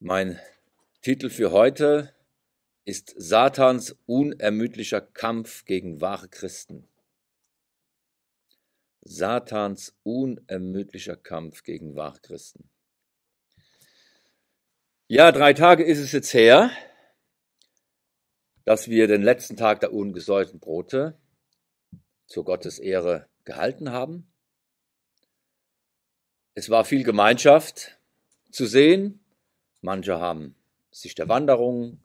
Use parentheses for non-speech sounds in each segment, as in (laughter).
Mein Titel für heute ist Satans unermüdlicher Kampf gegen wahre Christen. Satans unermüdlicher Kampf gegen wahre Christen. Ja, drei Tage ist es jetzt her, dass wir den letzten Tag der ungesäuerten Brote zur Gottes Ehre gehalten haben. Es war viel Gemeinschaft zu sehen, Manche haben sich der Wanderung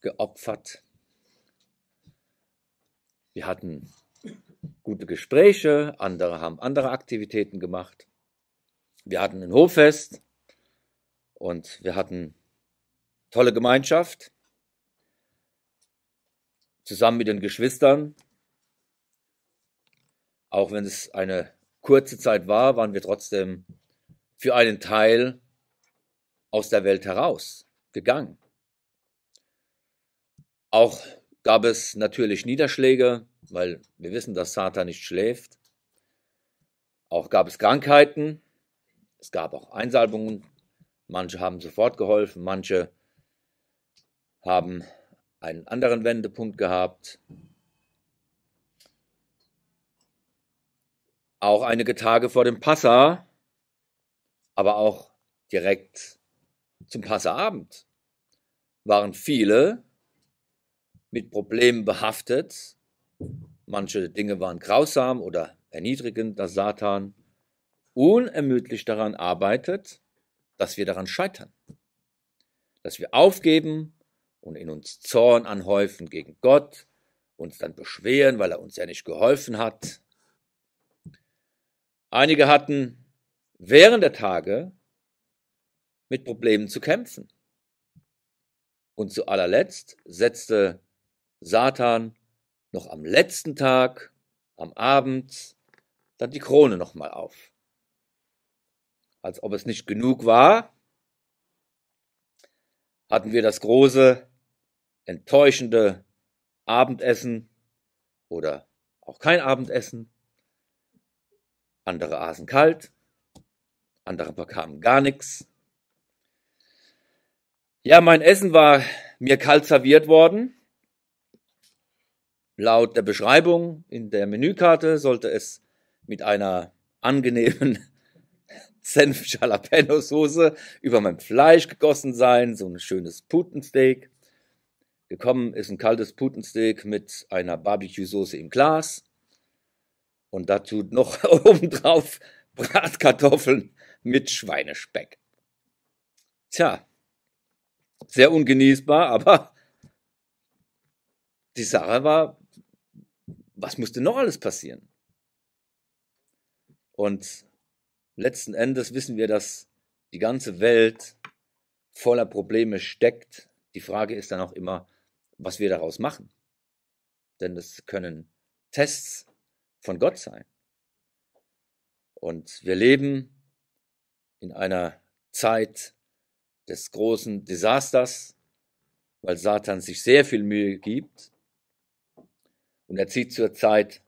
geopfert. Wir hatten gute Gespräche, andere haben andere Aktivitäten gemacht. Wir hatten ein Hoffest und wir hatten tolle Gemeinschaft zusammen mit den Geschwistern. Auch wenn es eine kurze Zeit war, waren wir trotzdem für einen Teil aus der Welt heraus gegangen. Auch gab es natürlich Niederschläge, weil wir wissen, dass Satan nicht schläft. Auch gab es Krankheiten, es gab auch Einsalbungen. Manche haben sofort geholfen, manche haben einen anderen Wendepunkt gehabt. Auch einige Tage vor dem Passa, aber auch direkt zum Passeabend waren viele mit Problemen behaftet. Manche Dinge waren grausam oder erniedrigend, dass Satan unermüdlich daran arbeitet, dass wir daran scheitern, dass wir aufgeben und in uns Zorn anhäufen gegen Gott, uns dann beschweren, weil er uns ja nicht geholfen hat. Einige hatten während der Tage mit Problemen zu kämpfen. Und zu allerletzt setzte Satan noch am letzten Tag, am Abend, dann die Krone nochmal auf. Als ob es nicht genug war, hatten wir das große, enttäuschende Abendessen oder auch kein Abendessen. Andere aßen kalt, andere bekamen gar nichts. Ja, mein Essen war mir kalt serviert worden. Laut der Beschreibung in der Menükarte sollte es mit einer angenehmen (laughs) Senf-Jalapeno-Soße über mein Fleisch gegossen sein, so ein schönes Putensteak. Gekommen ist ein kaltes Putensteak mit einer Barbecue-Soße im Glas und dazu noch (laughs) obendrauf Bratkartoffeln mit Schweinespeck. Tja, sehr ungenießbar, aber die Sache war, was musste noch alles passieren? Und letzten Endes wissen wir, dass die ganze Welt voller Probleme steckt. Die Frage ist dann auch immer, was wir daraus machen. Denn das können Tests von Gott sein. Und wir leben in einer Zeit, des großen Desasters, weil Satan sich sehr viel Mühe gibt. Und er zieht zurzeit,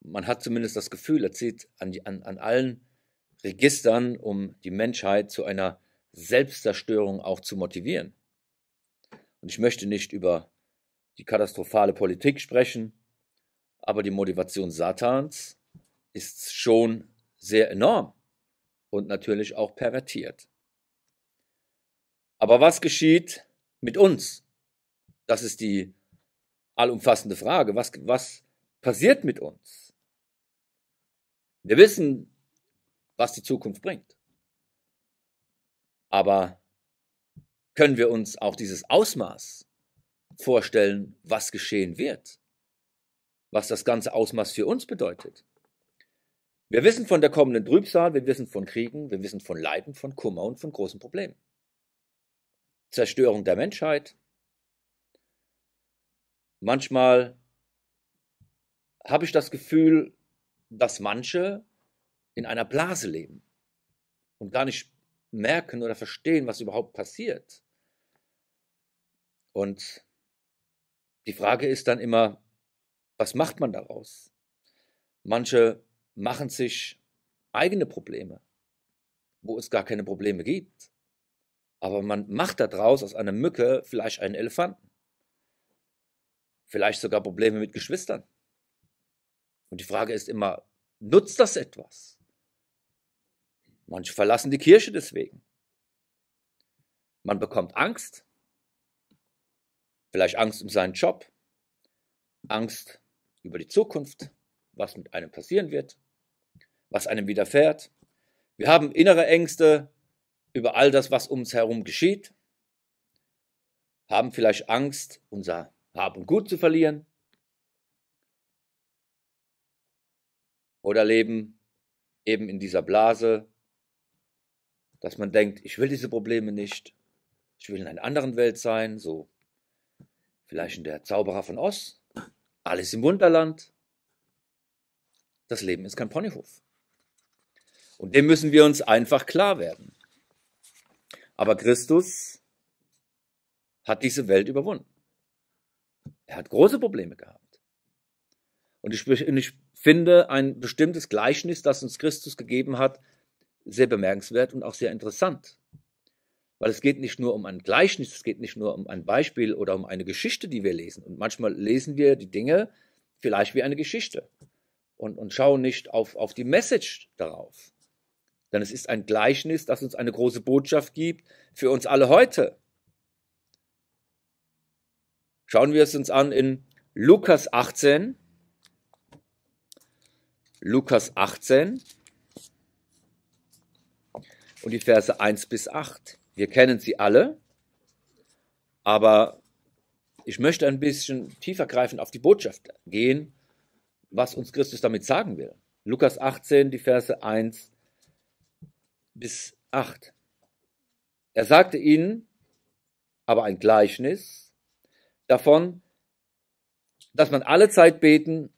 man hat zumindest das Gefühl, er zieht an, die, an, an allen Registern, um die Menschheit zu einer Selbstzerstörung auch zu motivieren. Und ich möchte nicht über die katastrophale Politik sprechen, aber die Motivation Satans ist schon sehr enorm und natürlich auch pervertiert. Aber was geschieht mit uns? Das ist die allumfassende Frage. Was, was passiert mit uns? Wir wissen, was die Zukunft bringt. Aber können wir uns auch dieses Ausmaß vorstellen, was geschehen wird? Was das ganze Ausmaß für uns bedeutet? Wir wissen von der kommenden Trübsal, wir wissen von Kriegen, wir wissen von Leiden, von Kummer und von großen Problemen. Zerstörung der Menschheit. Manchmal habe ich das Gefühl, dass manche in einer Blase leben und gar nicht merken oder verstehen, was überhaupt passiert. Und die Frage ist dann immer, was macht man daraus? Manche machen sich eigene Probleme, wo es gar keine Probleme gibt. Aber man macht daraus aus einer Mücke vielleicht einen Elefanten. Vielleicht sogar Probleme mit Geschwistern. Und die Frage ist immer, nutzt das etwas? Manche verlassen die Kirche deswegen. Man bekommt Angst. Vielleicht Angst um seinen Job. Angst über die Zukunft, was mit einem passieren wird, was einem widerfährt. Wir haben innere Ängste, über all das, was ums herum geschieht, haben vielleicht Angst, unser Hab und Gut zu verlieren oder leben eben in dieser Blase, dass man denkt, ich will diese Probleme nicht, ich will in einer anderen Welt sein, so vielleicht in der Zauberer von Oz, alles im Wunderland. Das Leben ist kein Ponyhof. Und dem müssen wir uns einfach klar werden. Aber Christus hat diese Welt überwunden. Er hat große Probleme gehabt. Und ich, und ich finde ein bestimmtes Gleichnis, das uns Christus gegeben hat, sehr bemerkenswert und auch sehr interessant. Weil es geht nicht nur um ein Gleichnis, es geht nicht nur um ein Beispiel oder um eine Geschichte, die wir lesen. Und manchmal lesen wir die Dinge vielleicht wie eine Geschichte und, und schauen nicht auf, auf die Message darauf. Denn es ist ein Gleichnis, das uns eine große Botschaft gibt für uns alle heute. Schauen wir es uns an in Lukas 18. Lukas 18 und die Verse 1 bis 8. Wir kennen sie alle, aber ich möchte ein bisschen tiefer tiefergreifend auf die Botschaft gehen, was uns Christus damit sagen will. Lukas 18, die Verse 1 bis 8. Er sagte ihnen aber ein Gleichnis davon, dass man alle Zeit beten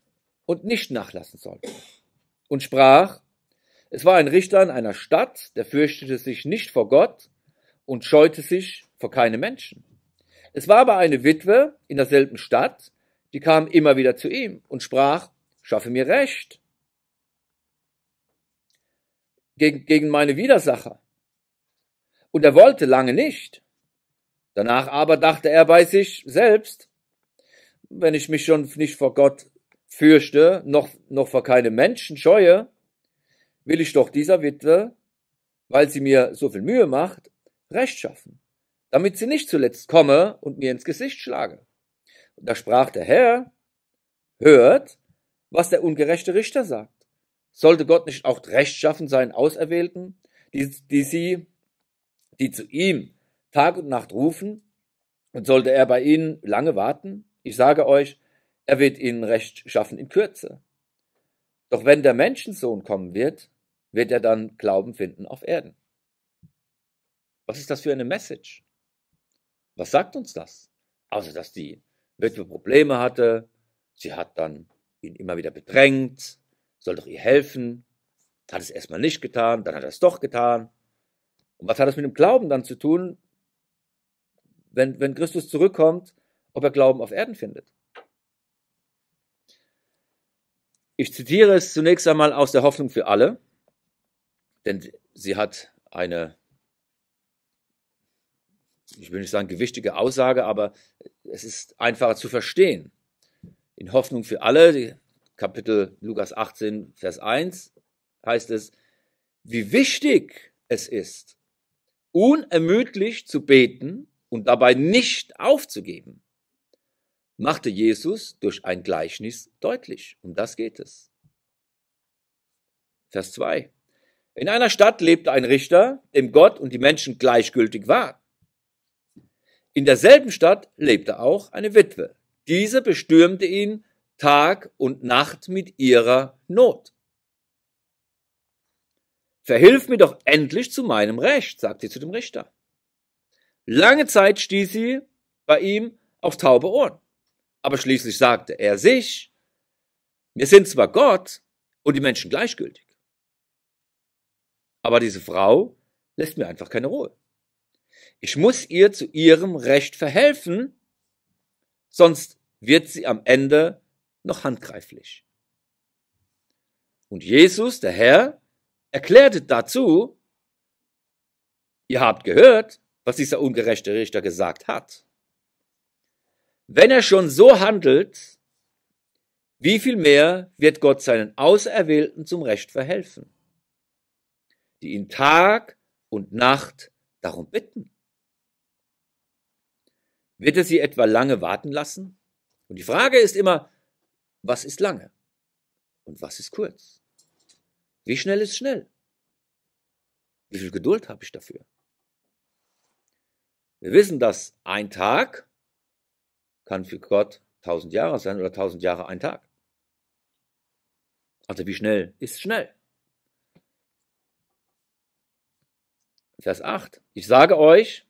und nicht nachlassen sollte. Und sprach, es war ein Richter in einer Stadt, der fürchtete sich nicht vor Gott und scheute sich vor keine Menschen. Es war aber eine Witwe in derselben Stadt, die kam immer wieder zu ihm und sprach, schaffe mir Recht gegen, gegen meine Widersacher. Und er wollte lange nicht. Danach aber dachte er bei sich selbst, wenn ich mich schon nicht vor Gott fürchte, noch, noch vor keinem Menschen scheue, will ich doch dieser Witwe, weil sie mir so viel Mühe macht, Recht schaffen, damit sie nicht zuletzt komme und mir ins Gesicht schlage. Und da sprach der Herr, hört, was der ungerechte Richter sagt. Sollte Gott nicht auch rechtschaffen schaffen seinen Auserwählten, die, die sie, die zu ihm Tag und Nacht rufen? Und sollte er bei ihnen lange warten? Ich sage euch, er wird ihnen Recht schaffen in Kürze. Doch wenn der Menschensohn kommen wird, wird er dann Glauben finden auf Erden. Was ist das für eine Message? Was sagt uns das? Außer, also, dass die Witwe Probleme hatte, sie hat dann ihn immer wieder bedrängt, soll doch ihr helfen, hat es erstmal nicht getan, dann hat er es doch getan. Und was hat das mit dem Glauben dann zu tun, wenn, wenn Christus zurückkommt, ob er Glauben auf Erden findet? Ich zitiere es zunächst einmal aus der Hoffnung für alle, denn sie hat eine, ich will nicht sagen gewichtige Aussage, aber es ist einfacher zu verstehen. In Hoffnung für alle, Kapitel Lukas 18, Vers 1 heißt es, wie wichtig es ist, unermüdlich zu beten und dabei nicht aufzugeben, machte Jesus durch ein Gleichnis deutlich. Um das geht es. Vers 2. In einer Stadt lebte ein Richter, dem Gott und die Menschen gleichgültig war. In derselben Stadt lebte auch eine Witwe. Diese bestürmte ihn Tag und Nacht mit ihrer Not. Verhilf mir doch endlich zu meinem Recht, sagt sie zu dem Richter. Lange Zeit stieß sie bei ihm auf taube Ohren. Aber schließlich sagte er sich, wir sind zwar Gott und die Menschen gleichgültig, aber diese Frau lässt mir einfach keine Ruhe. Ich muss ihr zu ihrem Recht verhelfen, sonst wird sie am Ende noch handgreiflich. Und Jesus, der Herr, erklärte dazu, ihr habt gehört, was dieser ungerechte Richter gesagt hat. Wenn er schon so handelt, wie viel mehr wird Gott seinen Auserwählten zum Recht verhelfen, die ihn Tag und Nacht darum bitten? Wird er sie etwa lange warten lassen? Und die Frage ist immer, was ist lange? Und was ist kurz? Wie schnell ist schnell? Wie viel Geduld habe ich dafür? Wir wissen, dass ein Tag kann für Gott tausend Jahre sein oder tausend Jahre ein Tag. Also wie schnell ist schnell? Vers 8. Ich sage euch,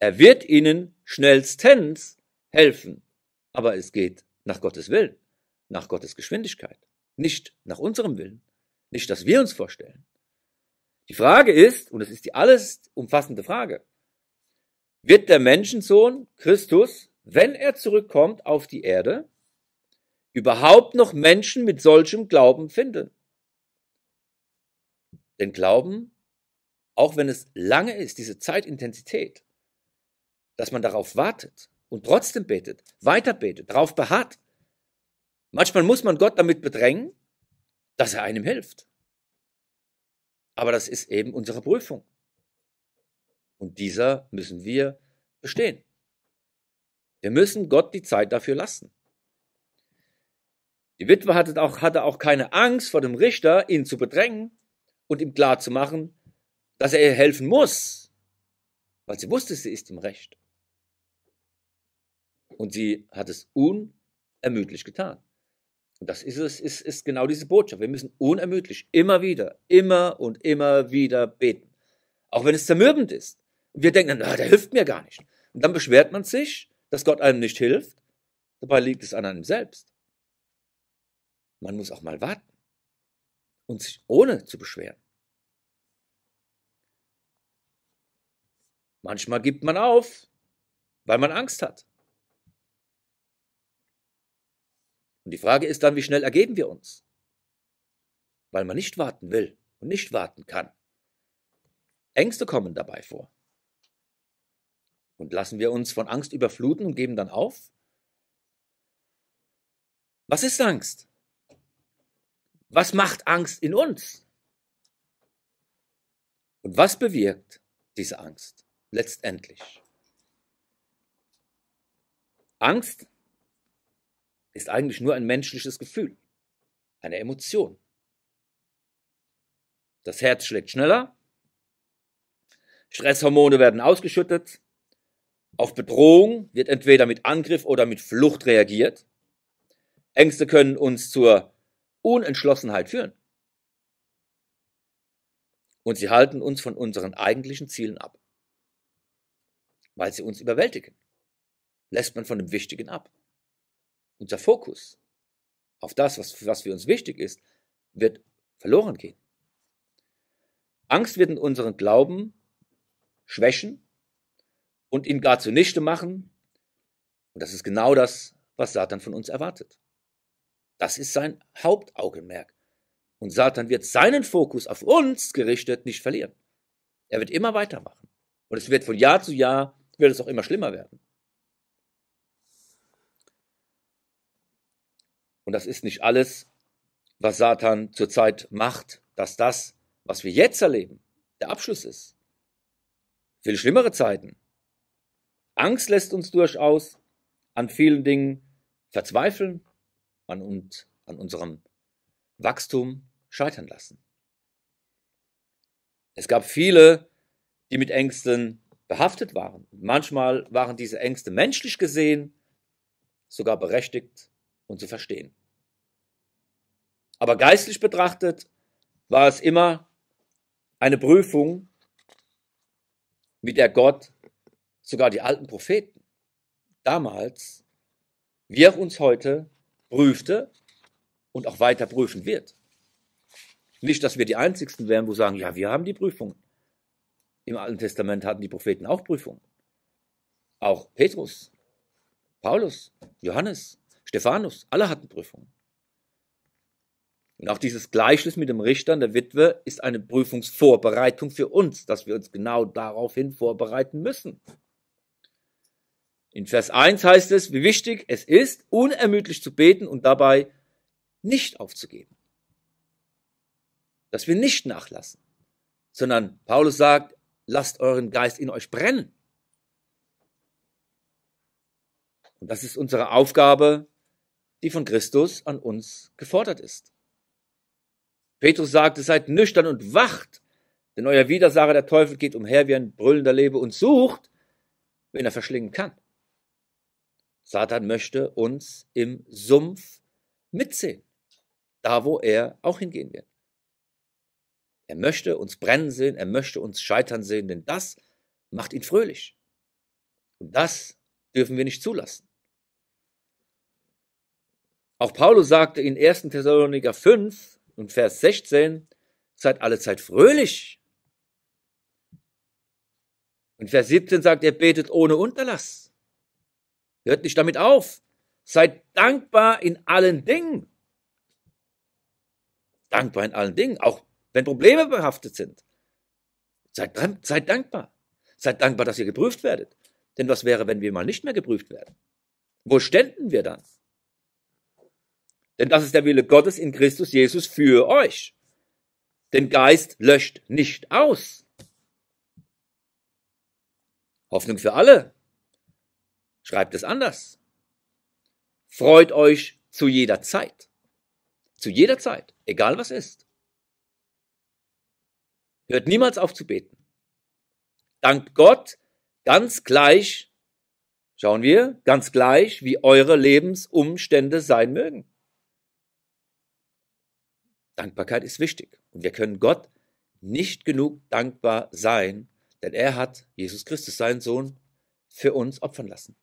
er wird ihnen schnellstens helfen, aber es geht nach Gottes Willen nach Gottes Geschwindigkeit, nicht nach unserem Willen, nicht, dass wir uns vorstellen. Die Frage ist, und es ist die alles umfassende Frage, wird der Menschensohn Christus, wenn er zurückkommt auf die Erde, überhaupt noch Menschen mit solchem Glauben finden? Denn Glauben, auch wenn es lange ist, diese Zeitintensität, dass man darauf wartet und trotzdem betet, weiter betet, darauf beharrt, Manchmal muss man Gott damit bedrängen, dass er einem hilft. Aber das ist eben unsere Prüfung. Und dieser müssen wir bestehen. Wir müssen Gott die Zeit dafür lassen. Die Witwe hatte auch, hatte auch keine Angst vor dem Richter, ihn zu bedrängen und ihm klarzumachen, dass er ihr helfen muss, weil sie wusste, sie ist im Recht. Und sie hat es unermüdlich getan. Und das ist es, ist, ist genau diese Botschaft. Wir müssen unermüdlich immer wieder, immer und immer wieder beten. Auch wenn es zermürbend ist. Und wir denken, na, der hilft mir gar nicht. Und dann beschwert man sich, dass Gott einem nicht hilft. Dabei liegt es an einem selbst. Man muss auch mal warten und sich ohne zu beschweren. Manchmal gibt man auf, weil man Angst hat. Und die Frage ist dann, wie schnell ergeben wir uns? Weil man nicht warten will und nicht warten kann. Ängste kommen dabei vor. Und lassen wir uns von Angst überfluten und geben dann auf? Was ist Angst? Was macht Angst in uns? Und was bewirkt diese Angst letztendlich? Angst ist eigentlich nur ein menschliches Gefühl, eine Emotion. Das Herz schlägt schneller, Stresshormone werden ausgeschüttet, auf Bedrohung wird entweder mit Angriff oder mit Flucht reagiert. Ängste können uns zur Unentschlossenheit führen. Und sie halten uns von unseren eigentlichen Zielen ab, weil sie uns überwältigen. Lässt man von dem Wichtigen ab unser Fokus auf das, was, was für uns wichtig ist, wird verloren gehen. Angst wird in unseren Glauben schwächen und ihn gar zunichte machen. Und das ist genau das, was Satan von uns erwartet. Das ist sein Hauptaugenmerk. Und Satan wird seinen Fokus auf uns gerichtet nicht verlieren. Er wird immer weitermachen. Und es wird von Jahr zu Jahr, wird es auch immer schlimmer werden. und das ist nicht alles, was Satan zurzeit macht, dass das, was wir jetzt erleben, der Abschluss ist. Viel schlimmere Zeiten. Angst lässt uns durchaus an vielen Dingen verzweifeln an und an unserem Wachstum scheitern lassen. Es gab viele, die mit Ängsten behaftet waren. Manchmal waren diese Ängste menschlich gesehen sogar berechtigt und zu verstehen. Aber geistlich betrachtet war es immer eine Prüfung, mit der Gott sogar die alten Propheten damals, wie auch uns heute, prüfte und auch weiter prüfen wird. Nicht, dass wir die Einzigsten wären, wo sagen, ja, wir haben die Prüfung. Im Alten Testament hatten die Propheten auch Prüfungen. Auch Petrus, Paulus, Johannes, Stephanus, alle hatten Prüfungen. Und auch dieses Gleichnis mit dem Richter und der Witwe ist eine Prüfungsvorbereitung für uns, dass wir uns genau daraufhin vorbereiten müssen. In Vers 1 heißt es, wie wichtig es ist, unermüdlich zu beten und dabei nicht aufzugeben. Dass wir nicht nachlassen, sondern Paulus sagt, lasst euren Geist in euch brennen. Und das ist unsere Aufgabe die von Christus an uns gefordert ist. Petrus sagte, seid nüchtern und wacht, denn euer Widersacher, der Teufel, geht umher wie ein brüllender Lebe und sucht, wen er verschlingen kann. Satan möchte uns im Sumpf mitsehen, da wo er auch hingehen wird. Er möchte uns brennen sehen, er möchte uns scheitern sehen, denn das macht ihn fröhlich. Und das dürfen wir nicht zulassen. Auch Paulus sagte in 1. Thessaloniker 5 und Vers 16, seid allezeit fröhlich. Und Vers 17 sagt, er betet ohne Unterlass. Hört nicht damit auf. Seid dankbar in allen Dingen. Dankbar in allen Dingen, auch wenn Probleme behaftet sind. Seid, seid dankbar. Seid dankbar, dass ihr geprüft werdet. Denn was wäre, wenn wir mal nicht mehr geprüft werden? Wo ständen wir dann? Denn das ist der Wille Gottes in Christus Jesus für euch. Den Geist löscht nicht aus. Hoffnung für alle. Schreibt es anders. Freut euch zu jeder Zeit. Zu jeder Zeit, egal was ist. Hört niemals auf zu beten. Dankt Gott ganz gleich, schauen wir, ganz gleich, wie eure Lebensumstände sein mögen. Dankbarkeit ist wichtig. Und wir können Gott nicht genug dankbar sein, denn er hat Jesus Christus, seinen Sohn, für uns opfern lassen.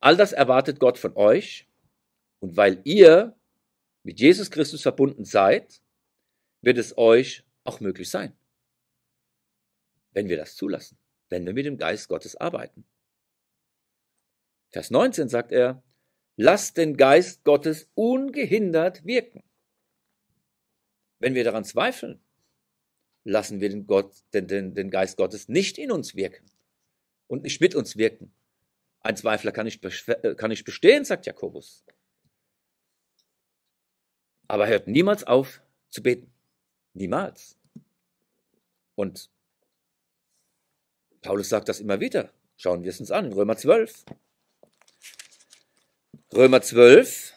All das erwartet Gott von euch. Und weil ihr mit Jesus Christus verbunden seid, wird es euch auch möglich sein. Wenn wir das zulassen, wenn wir mit dem Geist Gottes arbeiten. Vers 19 sagt er, Lasst den Geist Gottes ungehindert wirken. Wenn wir daran zweifeln, lassen wir den, Gott, den, den, den Geist Gottes nicht in uns wirken und nicht mit uns wirken. Ein Zweifler kann nicht, äh, kann nicht bestehen, sagt Jakobus. Aber hört niemals auf zu beten. Niemals. Und Paulus sagt das immer wieder. Schauen wir es uns an, Römer 12. Römer 12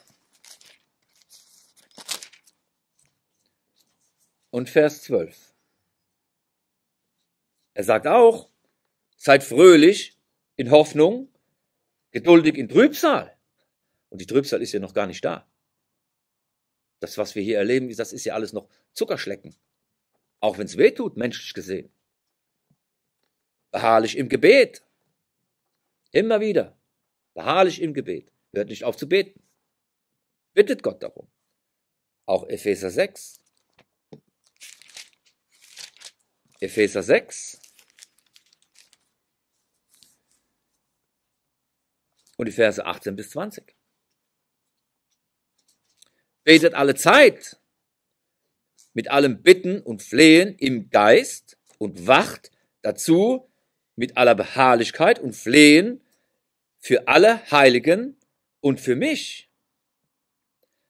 und Vers 12. Er sagt auch, seid fröhlich in Hoffnung, geduldig in Trübsal. Und die Trübsal ist ja noch gar nicht da. Das, was wir hier erleben, das ist ja alles noch Zuckerschlecken. Auch wenn es weh tut, menschlich gesehen. Beharrlich im Gebet. Immer wieder. Beharrlich im Gebet. Hört nicht auf zu beten. Bittet Gott darum. Auch Epheser 6. Epheser 6. Und die Verse 18 bis 20. Betet alle Zeit mit allem Bitten und Flehen im Geist und wacht dazu mit aller Beharrlichkeit und Flehen für alle Heiligen und für mich,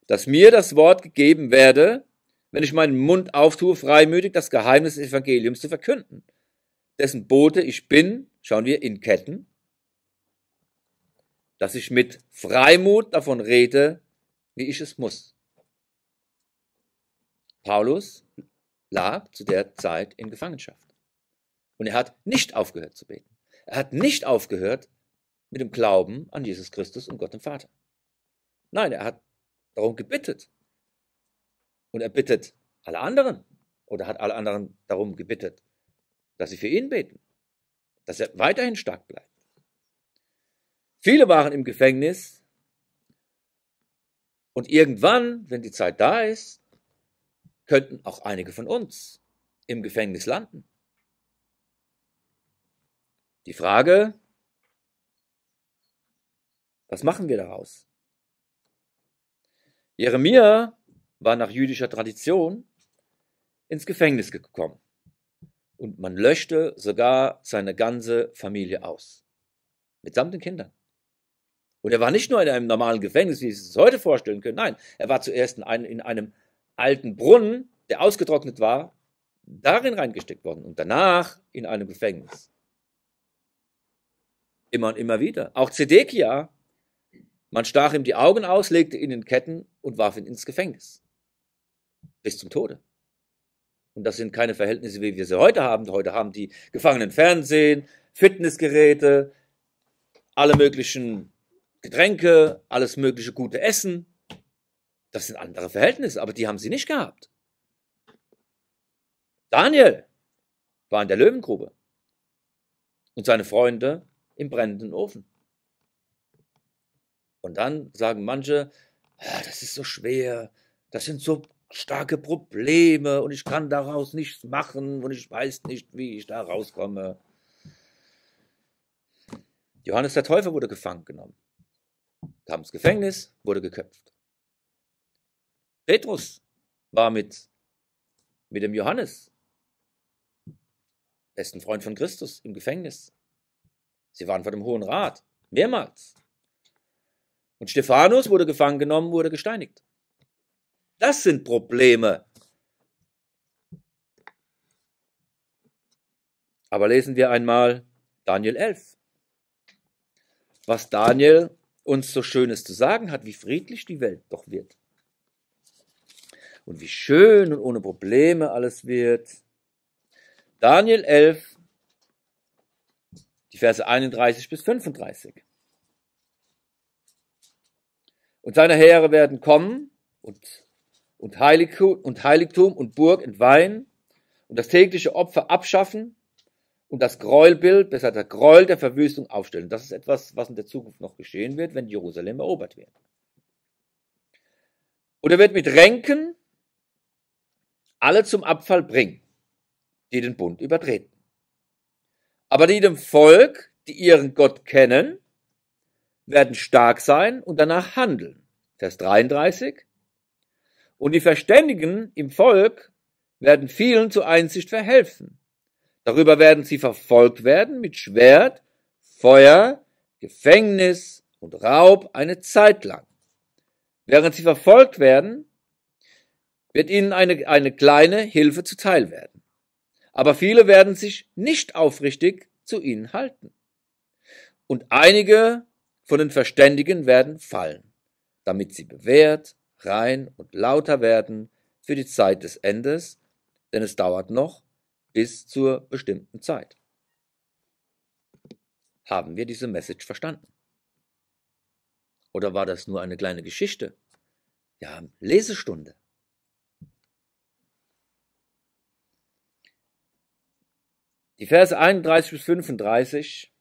dass mir das Wort gegeben werde, wenn ich meinen Mund auftue, freimütig das Geheimnis des Evangeliums zu verkünden, dessen Bote ich bin, schauen wir, in Ketten, dass ich mit Freimut davon rede, wie ich es muss. Paulus lag zu der Zeit in Gefangenschaft. Und er hat nicht aufgehört zu beten. Er hat nicht aufgehört, mit dem Glauben an Jesus Christus und Gott den Vater. Nein, er hat darum gebittet. Und er bittet alle anderen oder hat alle anderen darum gebittet, dass sie für ihn beten, dass er weiterhin stark bleibt. Viele waren im Gefängnis und irgendwann, wenn die Zeit da ist, könnten auch einige von uns im Gefängnis landen. Die Frage, was machen wir daraus? Jeremia war nach jüdischer Tradition ins Gefängnis gekommen und man löschte sogar seine ganze Familie aus, mitsamt den Kindern. Und er war nicht nur in einem normalen Gefängnis, wie Sie es heute vorstellen können, nein, er war zuerst in einem, in einem alten Brunnen, der ausgetrocknet war, darin reingesteckt worden und danach in einem Gefängnis. Immer und immer wieder. Auch Zedekia man stach ihm die Augen aus, legte ihn in Ketten und warf ihn ins Gefängnis. Bis zum Tode. Und das sind keine Verhältnisse, wie wir sie heute haben. Heute haben die Gefangenen Fernsehen, Fitnessgeräte, alle möglichen Getränke, alles mögliche gute Essen. Das sind andere Verhältnisse, aber die haben sie nicht gehabt. Daniel war in der Löwengrube und seine Freunde im brennenden Ofen. Und dann sagen manche, ah, das ist so schwer, das sind so starke Probleme und ich kann daraus nichts machen und ich weiß nicht, wie ich da rauskomme. Johannes der Täufer wurde gefangen genommen, kam ins Gefängnis, wurde geköpft. Petrus war mit, mit dem Johannes, besten Freund von Christus, im Gefängnis. Sie waren vor dem Hohen Rat, mehrmals. Und Stephanus wurde gefangen genommen, wurde gesteinigt. Das sind Probleme. Aber lesen wir einmal Daniel 11. Was Daniel uns so Schönes zu sagen hat, wie friedlich die Welt doch wird. Und wie schön und ohne Probleme alles wird. Daniel 11, die Verse 31 bis 35. Und seine Heere werden kommen und, und, Heiligtum, und Heiligtum und Burg entweihen und das tägliche Opfer abschaffen und das Gräuelbild, besser das Gräuel der Verwüstung aufstellen. Das ist etwas, was in der Zukunft noch geschehen wird, wenn Jerusalem erobert wird. Und er wird mit Ränken alle zum Abfall bringen, die den Bund übertreten. Aber die dem Volk, die ihren Gott kennen werden stark sein und danach handeln. Vers 33. Und die Verständigen im Volk werden vielen zur Einsicht verhelfen. Darüber werden sie verfolgt werden mit Schwert, Feuer, Gefängnis und Raub eine Zeit lang. Während sie verfolgt werden, wird ihnen eine, eine kleine Hilfe zuteil werden. Aber viele werden sich nicht aufrichtig zu ihnen halten. Und einige von den Verständigen werden fallen, damit sie bewährt, rein und lauter werden für die Zeit des Endes, denn es dauert noch bis zur bestimmten Zeit. Haben wir diese Message verstanden? Oder war das nur eine kleine Geschichte? Ja, Lesestunde. Die Verse 31 bis 35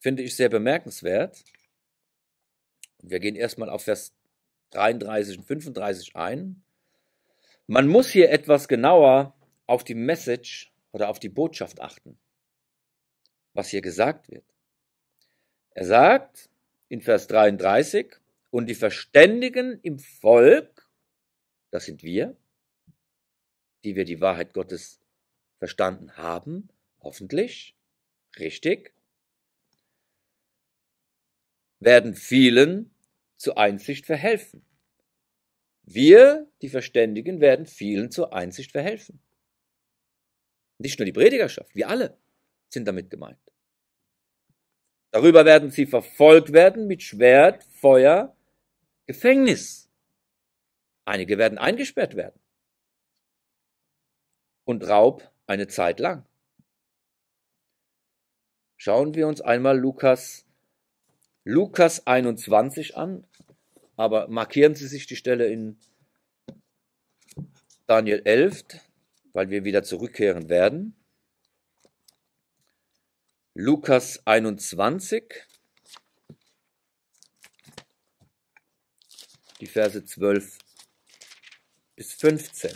finde ich sehr bemerkenswert. Wir gehen erstmal auf Vers 33 und 35 ein. Man muss hier etwas genauer auf die Message oder auf die Botschaft achten, was hier gesagt wird. Er sagt in Vers 33, und die Verständigen im Volk, das sind wir, die wir die Wahrheit Gottes verstanden haben, hoffentlich, richtig, werden vielen zur Einsicht verhelfen. Wir, die Verständigen, werden vielen zur Einsicht verhelfen. Nicht nur die Predigerschaft, wir alle sind damit gemeint. Darüber werden sie verfolgt werden mit Schwert, Feuer, Gefängnis. Einige werden eingesperrt werden. Und Raub eine Zeit lang. Schauen wir uns einmal Lukas Lukas 21 an, aber markieren Sie sich die Stelle in Daniel 11, weil wir wieder zurückkehren werden. Lukas 21, die Verse 12 bis 15.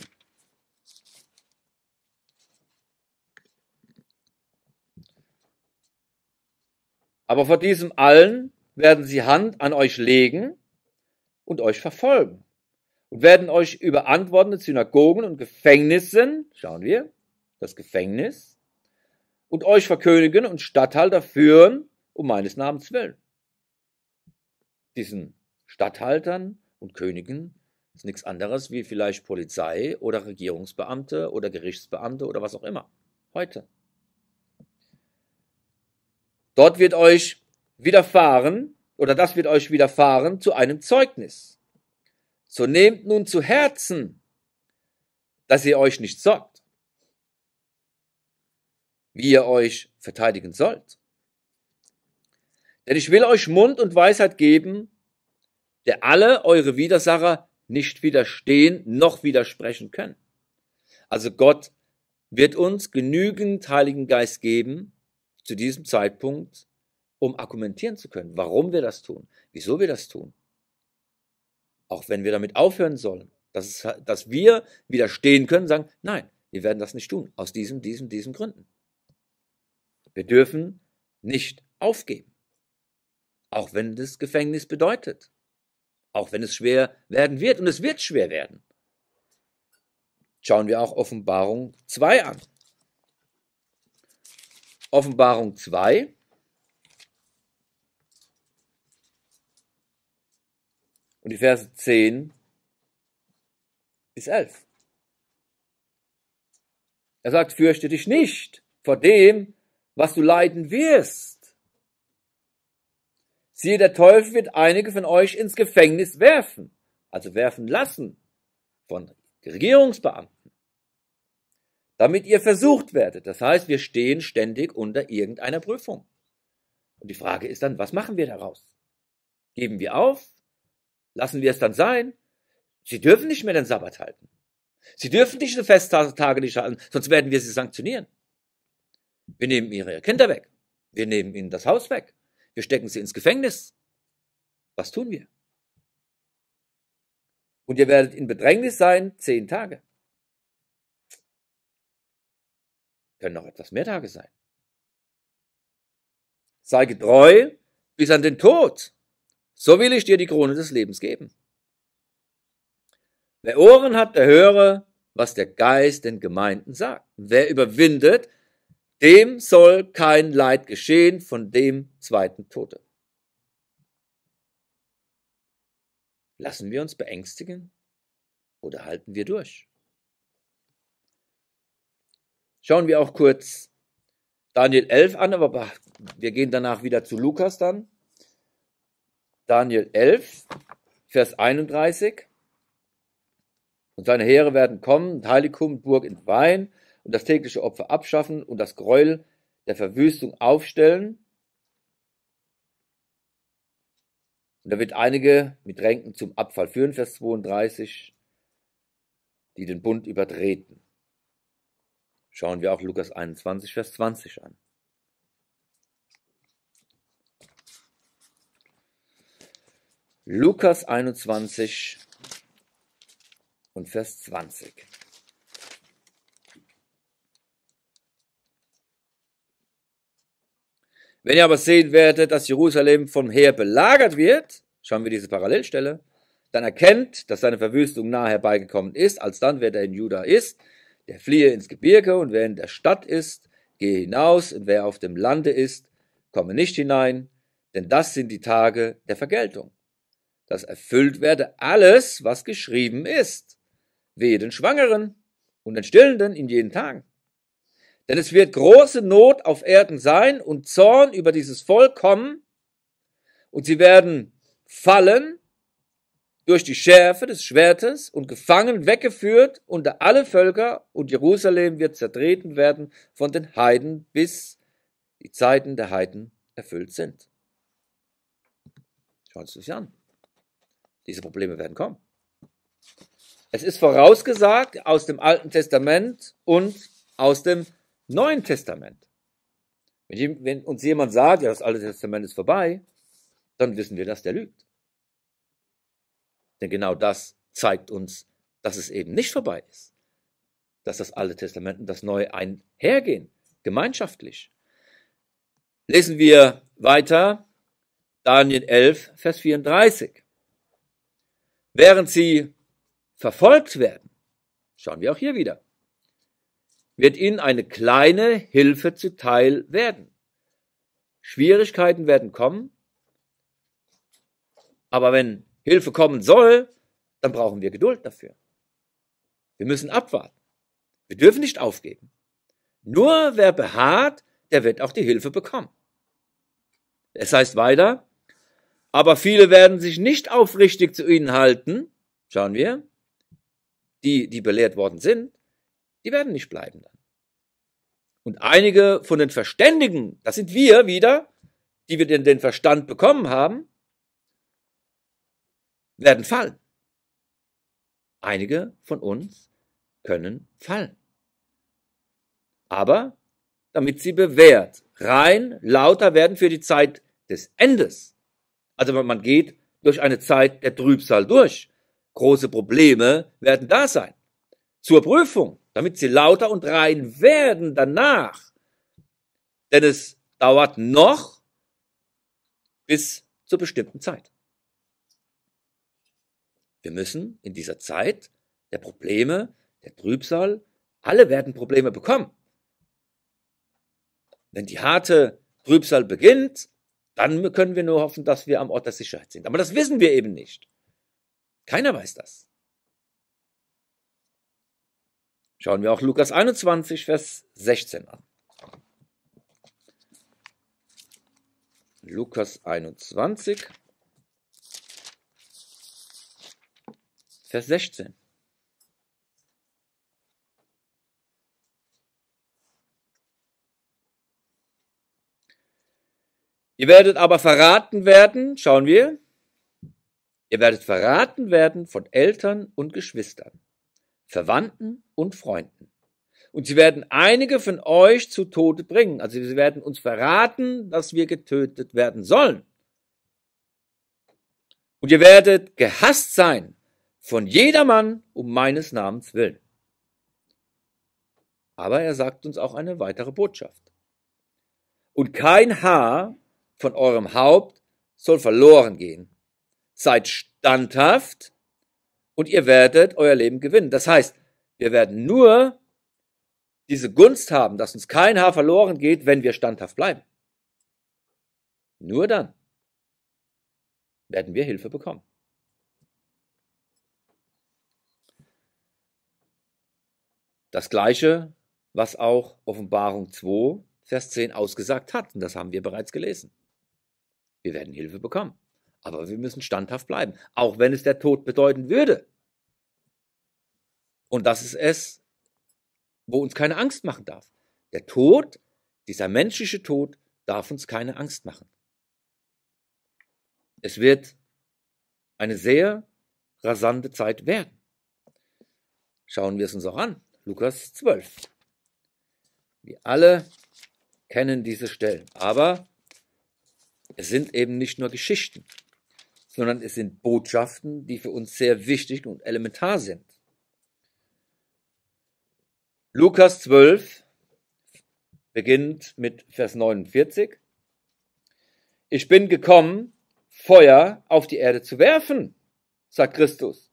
Aber vor diesem allen werden sie Hand an euch legen und euch verfolgen und werden euch über antwortende Synagogen und Gefängnissen, schauen wir, das Gefängnis, und euch vor Königen und Statthalter führen um meines Namens willen. Diesen Statthaltern und Königen ist nichts anderes wie vielleicht Polizei oder Regierungsbeamte oder Gerichtsbeamte oder was auch immer. Heute. Dort wird euch widerfahren, oder das wird euch widerfahren zu einem Zeugnis. So nehmt nun zu Herzen, dass ihr euch nicht sorgt, wie ihr euch verteidigen sollt. Denn ich will euch Mund und Weisheit geben, der alle eure Widersacher nicht widerstehen noch widersprechen können. Also Gott wird uns genügend Heiligen Geist geben, zu diesem Zeitpunkt, um argumentieren zu können, warum wir das tun, wieso wir das tun. Auch wenn wir damit aufhören sollen, dass, es, dass wir widerstehen können, sagen, nein, wir werden das nicht tun, aus diesem, diesem, diesen Gründen. Wir dürfen nicht aufgeben, auch wenn das Gefängnis bedeutet, auch wenn es schwer werden wird und es wird schwer werden. Schauen wir auch Offenbarung 2 an. Offenbarung 2. Und die Verse 10 bis 11. Er sagt, fürchte dich nicht vor dem, was du leiden wirst. Siehe, der Teufel wird einige von euch ins Gefängnis werfen, also werfen lassen von Regierungsbeamten damit ihr versucht werdet. Das heißt, wir stehen ständig unter irgendeiner Prüfung. Und die Frage ist dann, was machen wir daraus? Geben wir auf? Lassen wir es dann sein? Sie dürfen nicht mehr den Sabbat halten. Sie dürfen diese Festtage nicht halten, sonst werden wir sie sanktionieren. Wir nehmen ihre Kinder weg. Wir nehmen ihnen das Haus weg. Wir stecken sie ins Gefängnis. Was tun wir? Und ihr werdet in Bedrängnis sein zehn Tage. können noch etwas mehr Tage sein. Sei getreu bis an den Tod, so will ich dir die Krone des Lebens geben. Wer Ohren hat, der höre, was der Geist den Gemeinden sagt. Wer überwindet, dem soll kein Leid geschehen von dem zweiten Tode. Lassen wir uns beängstigen oder halten wir durch? schauen wir auch kurz Daniel 11 an, aber wir gehen danach wieder zu Lukas dann. Daniel 11, Vers 31. Und seine Heere werden kommen, Heiligtum, Burg in Wein und das tägliche Opfer abschaffen und das Gräuel der Verwüstung aufstellen. Und da wird einige mit Ränken zum Abfall führen, Vers 32, die den Bund übertreten. Schauen wir auch Lukas 21, Vers 20 an. Lukas 21 und Vers 20. Wenn ihr aber sehen werdet, dass Jerusalem vom Heer belagert wird, schauen wir diese Parallelstelle, dann erkennt, dass seine Verwüstung nahe herbeigekommen ist, als dann, wer da in Juda ist, der fliehe ins Gebirge, und wer in der Stadt ist, gehe hinaus, und wer auf dem Lande ist, komme nicht hinein, denn das sind die Tage der Vergeltung. Das erfüllt werde alles, was geschrieben ist. Wehe den Schwangeren und den Stillenden in jeden Tagen. Denn es wird große Not auf Erden sein und Zorn über dieses Volk kommen, und sie werden fallen durch die Schärfe des Schwertes und gefangen weggeführt unter alle Völker und Jerusalem wird zertreten werden von den Heiden, bis die Zeiten der Heiden erfüllt sind. Schauen Sie sich an. Diese Probleme werden kommen. Es ist vorausgesagt aus dem Alten Testament und aus dem Neuen Testament. Wenn, uns jemand sagt, ja, das Alte Testament ist vorbei, dann wissen wir, dass der lügt. Denn genau das zeigt uns, dass es eben nicht vorbei ist. Dass das Alte Testament und das Neue einhergehen, gemeinschaftlich. Lesen wir weiter, Daniel 11, Vers 34. Während sie verfolgt werden, schauen wir auch hier wieder, wird ihnen eine kleine Hilfe zuteil werden. Schwierigkeiten werden kommen, aber wenn Hilfe kommen soll, dann brauchen wir Geduld dafür. Wir müssen abwarten. Wir dürfen nicht aufgeben. Nur wer beharrt, der wird auch die Hilfe bekommen. Es heißt weiter, aber viele werden sich nicht aufrichtig zu ihnen halten, schauen wir, die, die belehrt worden sind, die werden nicht bleiben dann. Und einige von den Verständigen, das sind wir wieder, die wir den, den Verstand bekommen haben, werden fallen. Einige von uns können fallen. Aber damit sie bewährt, rein lauter werden für die Zeit des Endes. Also man geht durch eine Zeit der Trübsal durch. Große Probleme werden da sein. Zur Prüfung, damit sie lauter und rein werden danach. Denn es dauert noch bis zur bestimmten Zeit. Wir müssen in dieser Zeit der Probleme, der Trübsal, alle werden Probleme bekommen. Wenn die harte Trübsal beginnt, dann können wir nur hoffen, dass wir am Ort der Sicherheit sind. Aber das wissen wir eben nicht. Keiner weiß das. Schauen wir auch Lukas 21, Vers 16 an. Lukas 21, Vers 16. Vers 16. Ihr werdet aber verraten werden, schauen wir, ihr werdet verraten werden von Eltern und Geschwistern, Verwandten und Freunden. Und sie werden einige von euch zu Tode bringen. Also sie werden uns verraten, dass wir getötet werden sollen. Und ihr werdet gehasst sein von jedermann um meines Namens willen. Aber er sagt uns auch eine weitere Botschaft. Und kein Haar von eurem Haupt soll verloren gehen. Seid standhaft und ihr werdet euer Leben gewinnen. Das heißt, wir werden nur diese Gunst haben, dass uns kein Haar verloren geht, wenn wir standhaft bleiben. Nur dann werden wir Hilfe bekommen. Das gleiche, was auch Offenbarung 2, Vers 10 ausgesagt hat, und das haben wir bereits gelesen. Wir werden Hilfe bekommen, aber wir müssen standhaft bleiben, auch wenn es der Tod bedeuten würde. Und das ist es, wo uns keine Angst machen darf. Der Tod, dieser menschliche Tod, darf uns keine Angst machen. Es wird eine sehr rasante Zeit werden. Schauen wir es uns auch an. Lukas 12. Wir alle kennen diese Stellen, aber es sind eben nicht nur Geschichten, sondern es sind Botschaften, die für uns sehr wichtig und elementar sind. Lukas 12 beginnt mit Vers 49. Ich bin gekommen, Feuer auf die Erde zu werfen, sagt Christus.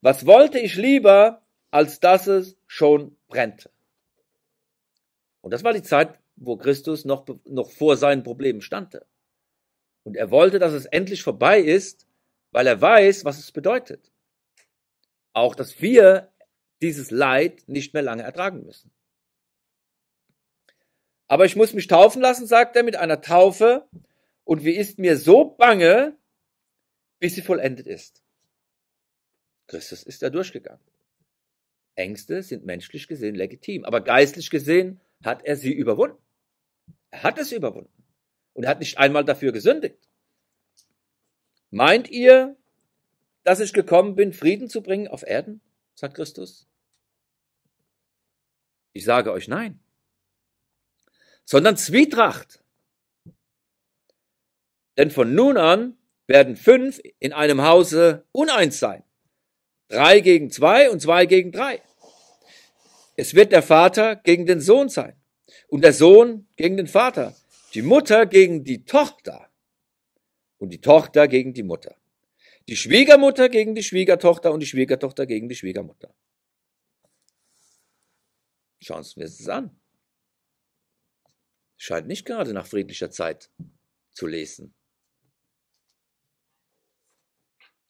Was wollte ich lieber, als dass es schon brennte. Und das war die Zeit, wo Christus noch, noch vor seinen Problemen stammte. Und er wollte, dass es endlich vorbei ist, weil er weiß, was es bedeutet. Auch, dass wir dieses Leid nicht mehr lange ertragen müssen. Aber ich muss mich taufen lassen, sagt er, mit einer Taufe. Und wie ist mir so bange, bis sie vollendet ist? Christus ist da durchgegangen. Ängste sind menschlich gesehen legitim, aber geistlich gesehen hat er sie überwunden. Er hat es überwunden und er hat nicht einmal dafür gesündigt. Meint ihr, dass ich gekommen bin, Frieden zu bringen auf Erden? sagt Christus. Ich sage euch nein, sondern Zwietracht. Denn von nun an werden fünf in einem Hause uneins sein. Drei gegen zwei und zwei gegen drei. Es wird der Vater gegen den Sohn sein und der Sohn gegen den Vater, die Mutter gegen die Tochter und die Tochter gegen die Mutter, die Schwiegermutter gegen die Schwiegertochter und die Schwiegertochter gegen die Schwiegermutter. Schauen Sie es das an. Scheint nicht gerade nach friedlicher Zeit zu lesen.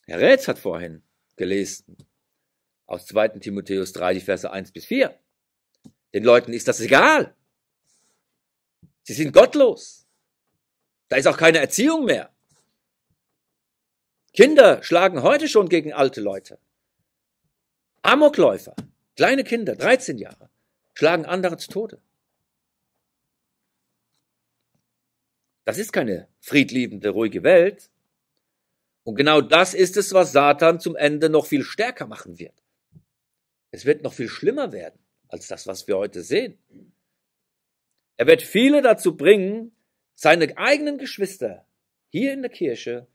Herr Rätz hat vorhin gelesen. Aus 2. Timotheus 3, die Verse 1 bis 4. Den Leuten ist das egal. Sie sind gottlos. Da ist auch keine Erziehung mehr. Kinder schlagen heute schon gegen alte Leute. Amokläufer, kleine Kinder, 13 Jahre, schlagen andere zu Tode. Das ist keine friedliebende, ruhige Welt, und genau das ist es, was Satan zum Ende noch viel stärker machen wird. Es wird noch viel schlimmer werden als das, was wir heute sehen. Er wird viele dazu bringen, seine eigenen Geschwister hier in der Kirche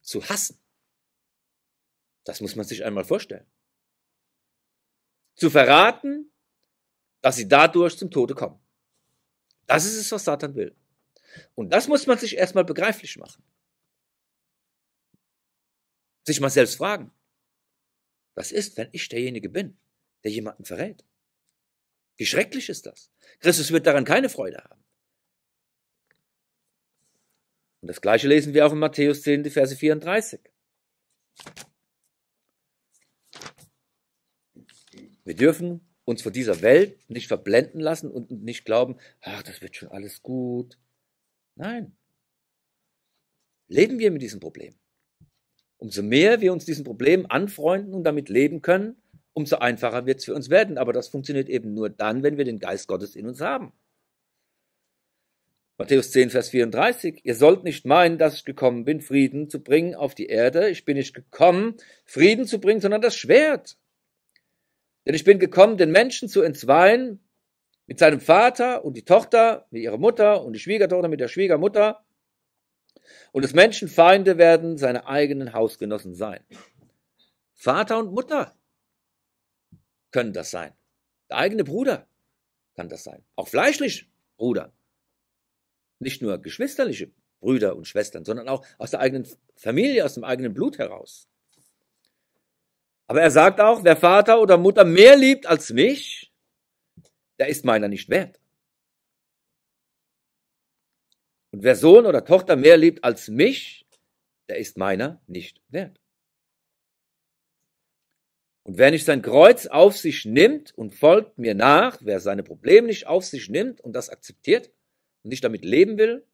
zu hassen. Das muss man sich einmal vorstellen. Zu verraten, dass sie dadurch zum Tode kommen. Das ist es, was Satan will. Und das muss man sich erstmal begreiflich machen sich mal selbst fragen, was ist, wenn ich derjenige bin, der jemanden verrät? Wie schrecklich ist das? Christus wird daran keine Freude haben. Und das gleiche lesen wir auch in Matthäus 10, die Verse 34. Wir dürfen uns vor dieser Welt nicht verblenden lassen und nicht glauben, ach, das wird schon alles gut. Nein. Leben wir mit diesem Problem. Umso mehr wir uns diesen Problemen anfreunden und damit leben können, umso einfacher wird es für uns werden. Aber das funktioniert eben nur dann, wenn wir den Geist Gottes in uns haben. Matthäus 10, Vers 34. Ihr sollt nicht meinen, dass ich gekommen bin, Frieden zu bringen auf die Erde. Ich bin nicht gekommen, Frieden zu bringen, sondern das Schwert. Denn ich bin gekommen, den Menschen zu entzweien mit seinem Vater und die Tochter, mit ihrer Mutter und die Schwiegertochter mit der Schwiegermutter und des Menschen Feinde werden seine eigenen Hausgenossen sein. Vater und Mutter können das sein. Der eigene Bruder kann das sein. Auch fleischlich Bruder. Nicht nur geschwisterliche Brüder und Schwestern, sondern auch aus der eigenen Familie, aus dem eigenen Blut heraus. Aber er sagt auch, wer Vater oder Mutter mehr liebt als mich, der ist meiner nicht wert. Und wer Sohn oder Tochter mehr liebt als mich, der ist meiner nicht wert. Und wer nicht sein Kreuz auf sich nimmt und folgt mir nach, wer seine Probleme nicht auf sich nimmt und das akzeptiert und nicht damit leben will,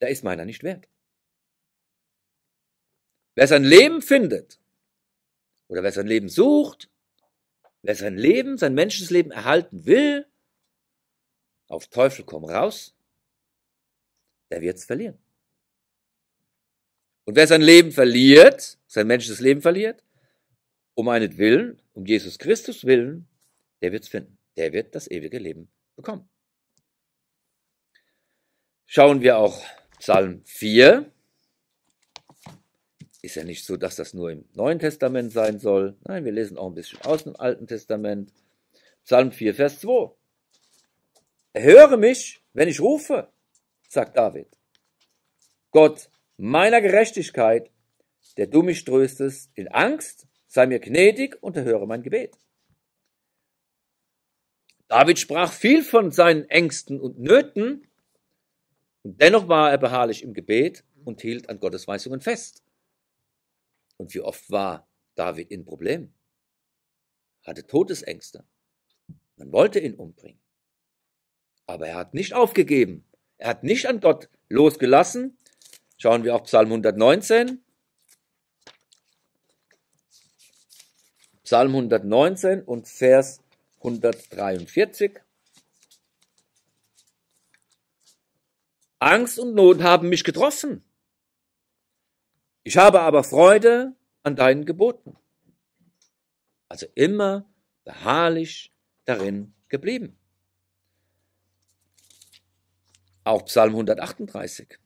der ist meiner nicht wert. Wer sein Leben findet oder wer sein Leben sucht, wer sein Leben, sein menschliches Leben erhalten will, auf Teufel komm raus, der wird es verlieren. Und wer sein Leben verliert, sein menschliches Leben verliert, um einen Willen, um Jesus Christus Willen, der wird es finden. Der wird das ewige Leben bekommen. Schauen wir auch Psalm 4. Ist ja nicht so, dass das nur im Neuen Testament sein soll. Nein, wir lesen auch ein bisschen aus dem Alten Testament. Psalm 4, Vers 2. Erhöre mich, wenn ich rufe sagt David. Gott meiner Gerechtigkeit, der du mich tröstest, in Angst, sei mir gnädig und erhöre mein Gebet. David sprach viel von seinen Ängsten und Nöten, und dennoch war er beharrlich im Gebet und hielt an Gottes Weisungen fest. Und wie oft war David in Problemen? Hatte Todesängste. Man wollte ihn umbringen. Aber er hat nicht aufgegeben, er hat nicht an Gott losgelassen. Schauen wir auf Psalm 119. Psalm 119 und Vers 143. Angst und Not haben mich getroffen. Ich habe aber Freude an deinen Geboten. Also immer beharrlich darin geblieben. Auch Psalm 138.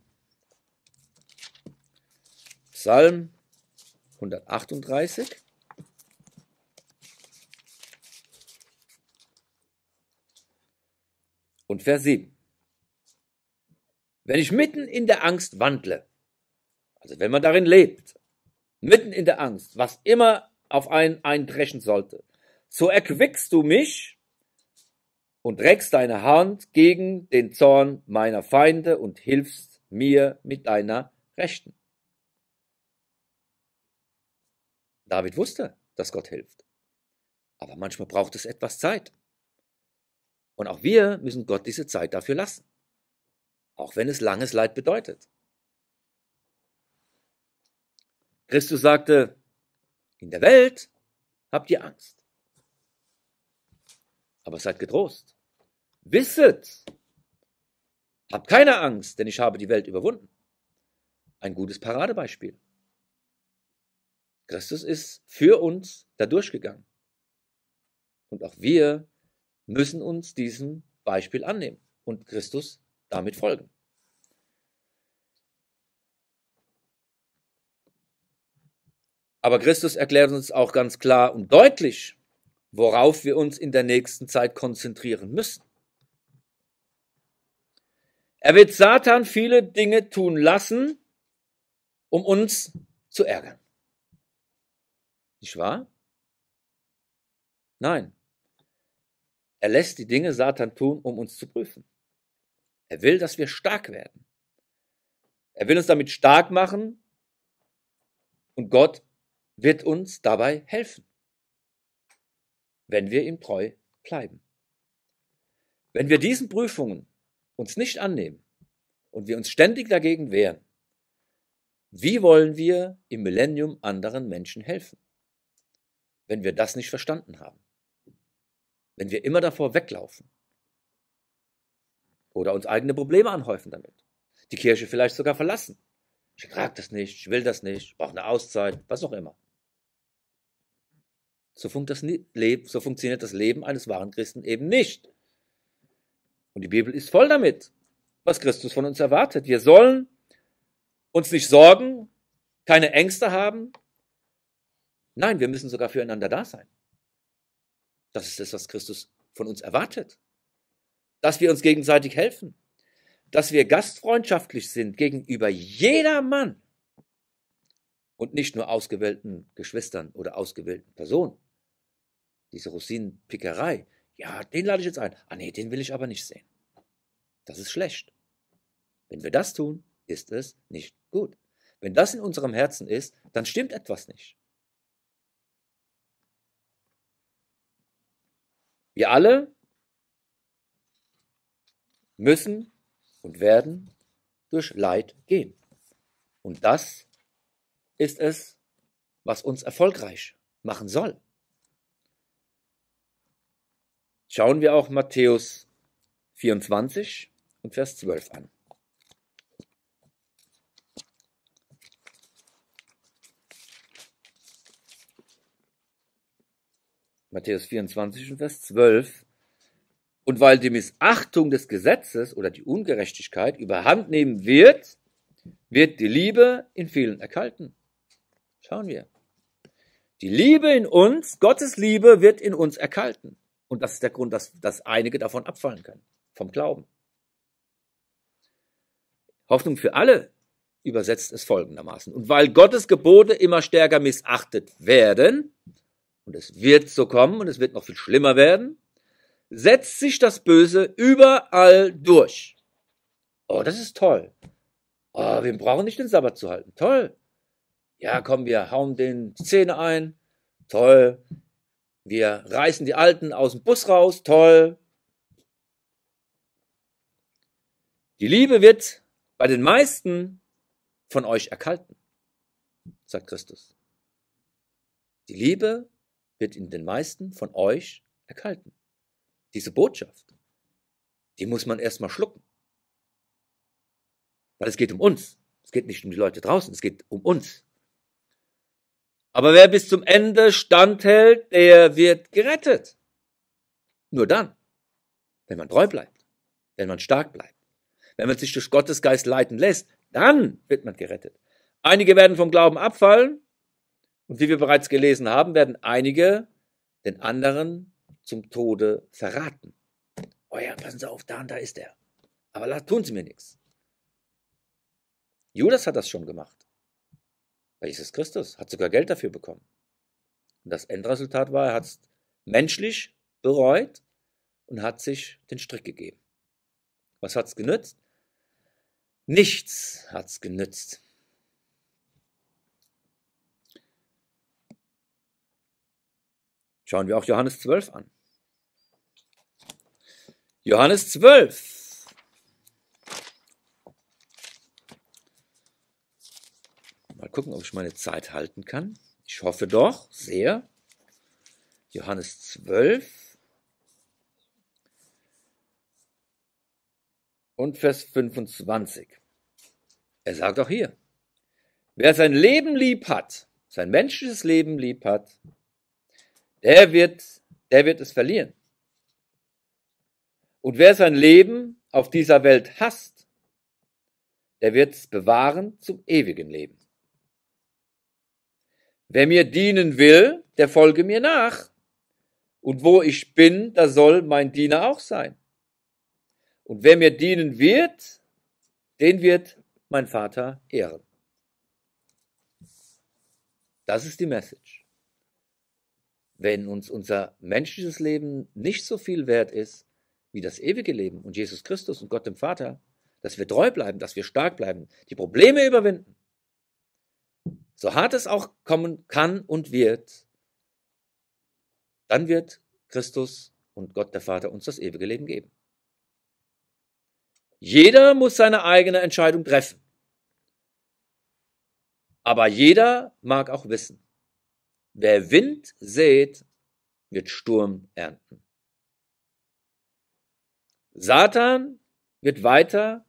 Psalm 138. Und Vers 7. Wenn ich mitten in der Angst wandle, also wenn man darin lebt, mitten in der Angst, was immer auf einen eindreschen sollte, so erquickst du mich und reckst deine Hand gegen den Zorn meiner Feinde und hilfst mir mit deiner Rechten. David wusste, dass Gott hilft. Aber manchmal braucht es etwas Zeit. Und auch wir müssen Gott diese Zeit dafür lassen. Auch wenn es langes Leid bedeutet. Christus sagte, in der Welt habt ihr Angst aber seid getrost. Wisset, habt keine Angst, denn ich habe die Welt überwunden. Ein gutes Paradebeispiel. Christus ist für uns da durchgegangen. Und auch wir müssen uns diesem Beispiel annehmen und Christus damit folgen. Aber Christus erklärt uns auch ganz klar und deutlich, worauf wir uns in der nächsten Zeit konzentrieren müssen. Er wird Satan viele Dinge tun lassen, um uns zu ärgern. Nicht wahr? Nein. Er lässt die Dinge Satan tun, um uns zu prüfen. Er will, dass wir stark werden. Er will uns damit stark machen und Gott wird uns dabei helfen wenn wir ihm treu bleiben. Wenn wir diesen Prüfungen uns nicht annehmen und wir uns ständig dagegen wehren, wie wollen wir im Millennium anderen Menschen helfen, wenn wir das nicht verstanden haben? Wenn wir immer davor weglaufen oder uns eigene Probleme anhäufen damit, die Kirche vielleicht sogar verlassen. Ich trage das nicht, ich will das nicht, ich brauche eine Auszeit, was auch immer. So, funkt das so funktioniert das Leben eines wahren Christen eben nicht. Und die Bibel ist voll damit, was Christus von uns erwartet. Wir sollen uns nicht sorgen, keine Ängste haben. Nein, wir müssen sogar füreinander da sein. Das ist das, was Christus von uns erwartet. Dass wir uns gegenseitig helfen. Dass wir gastfreundschaftlich sind gegenüber jedermann und nicht nur ausgewählten Geschwistern oder ausgewählten Personen diese Rosinenpickerei, ja, den lade ich jetzt ein. Ah nee, den will ich aber nicht sehen. Das ist schlecht. Wenn wir das tun, ist es nicht gut. Wenn das in unserem Herzen ist, dann stimmt etwas nicht. Wir alle müssen und werden durch Leid gehen. Und das ist es, was uns erfolgreich machen soll. Schauen wir auch Matthäus 24 und Vers 12 an. Matthäus 24 und Vers 12. Und weil die Missachtung des Gesetzes oder die Ungerechtigkeit überhand nehmen wird, wird die Liebe in vielen erkalten. Schauen wir. Die Liebe in uns, Gottes Liebe, wird in uns erkalten. Und das ist der Grund, dass, dass einige davon abfallen können, vom Glauben. Hoffnung für alle übersetzt es folgendermaßen. Und weil Gottes Gebote immer stärker missachtet werden, und es wird so kommen und es wird noch viel schlimmer werden, setzt sich das Böse überall durch. Oh, das ist toll. Oh, wir brauchen nicht den Sabbat zu halten. Toll. Ja, komm, wir hauen den Zähne ein. Toll. Wir reißen die Alten aus dem Bus raus, toll. Die Liebe wird bei den meisten von euch erkalten, sagt Christus. Die Liebe wird in den meisten von euch erkalten. Diese Botschaft, die muss man erstmal schlucken. Weil es geht um uns. Es geht nicht um die Leute draußen, es geht um uns. Aber wer bis zum Ende standhält, der wird gerettet. Nur dann, wenn man treu bleibt, wenn man stark bleibt, wenn man sich durch Gottes Geist leiten lässt, dann wird man gerettet. Einige werden vom Glauben abfallen und wie wir bereits gelesen haben, werden einige den anderen zum Tode verraten. Oh ja, passen Sie auf, da und da ist er. Aber tun Sie mir nichts. Judas hat das schon gemacht bei Jesus Christus, hat sogar Geld dafür bekommen. Und das Endresultat war, er hat es menschlich bereut und hat sich den Strick gegeben. Was hat es genützt? Nichts hat es genützt. Schauen wir auch Johannes 12 an. Johannes 12. Mal gucken, ob ich meine Zeit halten kann. Ich hoffe doch sehr. Johannes 12 und Vers 25. Er sagt auch hier, wer sein Leben lieb hat, sein menschliches Leben lieb hat, der wird, der wird es verlieren. Und wer sein Leben auf dieser Welt hasst, der wird es bewahren zum ewigen Leben. Wer mir dienen will, der folge mir nach. Und wo ich bin, da soll mein Diener auch sein. Und wer mir dienen wird, den wird mein Vater ehren. Das ist die Message. Wenn uns unser menschliches Leben nicht so viel wert ist wie das ewige Leben und Jesus Christus und Gott dem Vater, dass wir treu bleiben, dass wir stark bleiben, die Probleme überwinden, so hart es auch kommen kann und wird, dann wird Christus und Gott der Vater uns das ewige Leben geben. Jeder muss seine eigene Entscheidung treffen. Aber jeder mag auch wissen, wer Wind sät, wird Sturm ernten. Satan wird weiter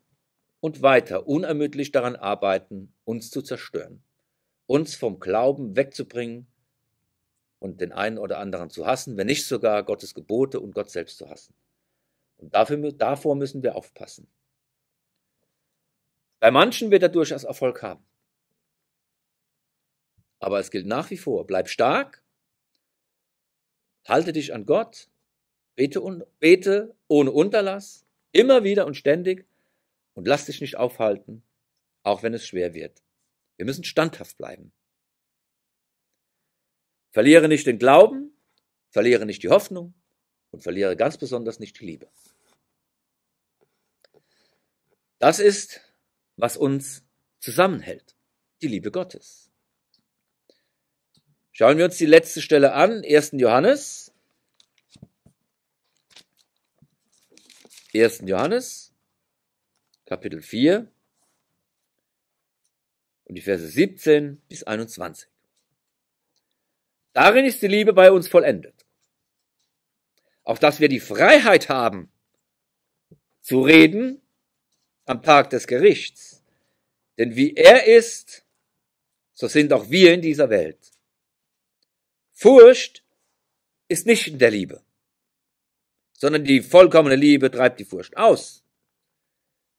und weiter unermüdlich daran arbeiten, uns zu zerstören uns vom Glauben wegzubringen und den einen oder anderen zu hassen, wenn nicht sogar Gottes Gebote und Gott selbst zu hassen. Und dafür, davor müssen wir aufpassen. Bei manchen wird er durchaus Erfolg haben. Aber es gilt nach wie vor, bleib stark, halte dich an Gott, bete, und, bete ohne Unterlass, immer wieder und ständig und lass dich nicht aufhalten, auch wenn es schwer wird. Wir müssen standhaft bleiben. Verliere nicht den Glauben, verliere nicht die Hoffnung und verliere ganz besonders nicht die Liebe. Das ist, was uns zusammenhält, die Liebe Gottes. Schauen wir uns die letzte Stelle an, 1. Johannes. 1. Johannes, Kapitel 4 und die Verse 17 bis 21. Darin ist die Liebe bei uns vollendet. Auf dass wir die Freiheit haben, zu reden am Tag des Gerichts. Denn wie er ist, so sind auch wir in dieser Welt. Furcht ist nicht in der Liebe, sondern die vollkommene Liebe treibt die Furcht aus.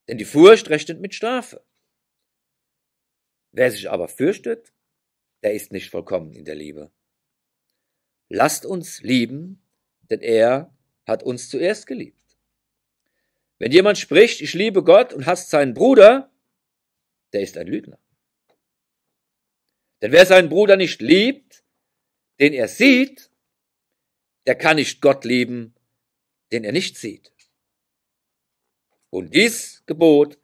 Denn die Furcht rechnet mit Strafe. Wer sich aber fürchtet, der ist nicht vollkommen in der Liebe. Lasst uns lieben, denn er hat uns zuerst geliebt. Wenn jemand spricht, ich liebe Gott und hasst seinen Bruder, der ist ein Lügner. Denn wer seinen Bruder nicht liebt, den er sieht, der kann nicht Gott lieben, den er nicht sieht. Und dies Gebot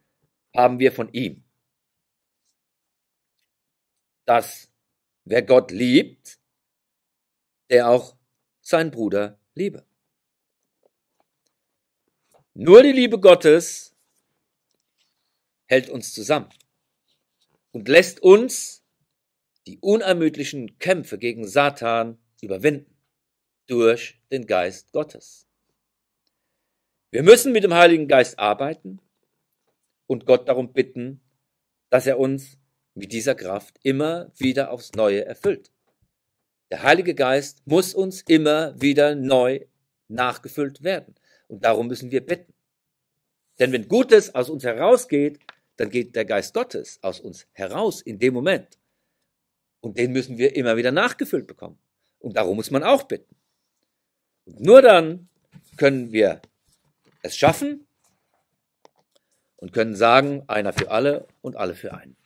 haben wir von ihm dass wer Gott liebt, der auch seinen Bruder liebe. Nur die Liebe Gottes hält uns zusammen und lässt uns die unermüdlichen Kämpfe gegen Satan überwinden durch den Geist Gottes. Wir müssen mit dem Heiligen Geist arbeiten und Gott darum bitten, dass er uns mit dieser Kraft immer wieder aufs Neue erfüllt. Der Heilige Geist muss uns immer wieder neu nachgefüllt werden. Und darum müssen wir bitten. Denn wenn Gutes aus uns herausgeht, dann geht der Geist Gottes aus uns heraus in dem Moment. Und den müssen wir immer wieder nachgefüllt bekommen. Und darum muss man auch bitten. Und nur dann können wir es schaffen und können sagen, einer für alle und alle für einen.